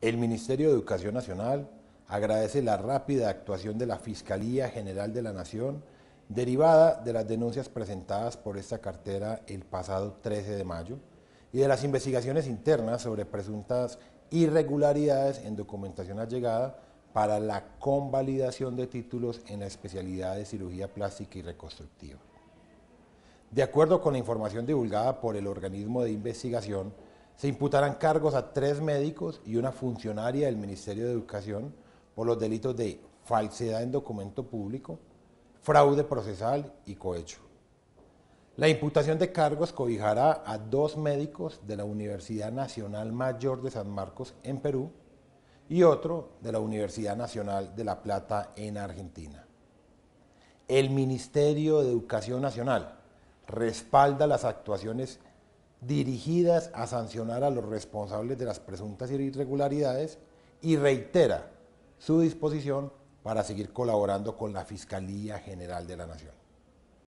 El Ministerio de Educación Nacional agradece la rápida actuación de la Fiscalía General de la Nación derivada de las denuncias presentadas por esta cartera el pasado 13 de mayo y de las investigaciones internas sobre presuntas irregularidades en documentación allegada para la convalidación de títulos en la especialidad de cirugía plástica y reconstructiva. De acuerdo con la información divulgada por el organismo de investigación, se imputarán cargos a tres médicos y una funcionaria del Ministerio de Educación por los delitos de falsedad en documento público, fraude procesal y cohecho. La imputación de cargos cobijará a dos médicos de la Universidad Nacional Mayor de San Marcos en Perú y otro de la Universidad Nacional de La Plata en Argentina. El Ministerio de Educación Nacional respalda las actuaciones dirigidas a sancionar a los responsables de las presuntas irregularidades y reitera su disposición para seguir colaborando con la Fiscalía General de la Nación.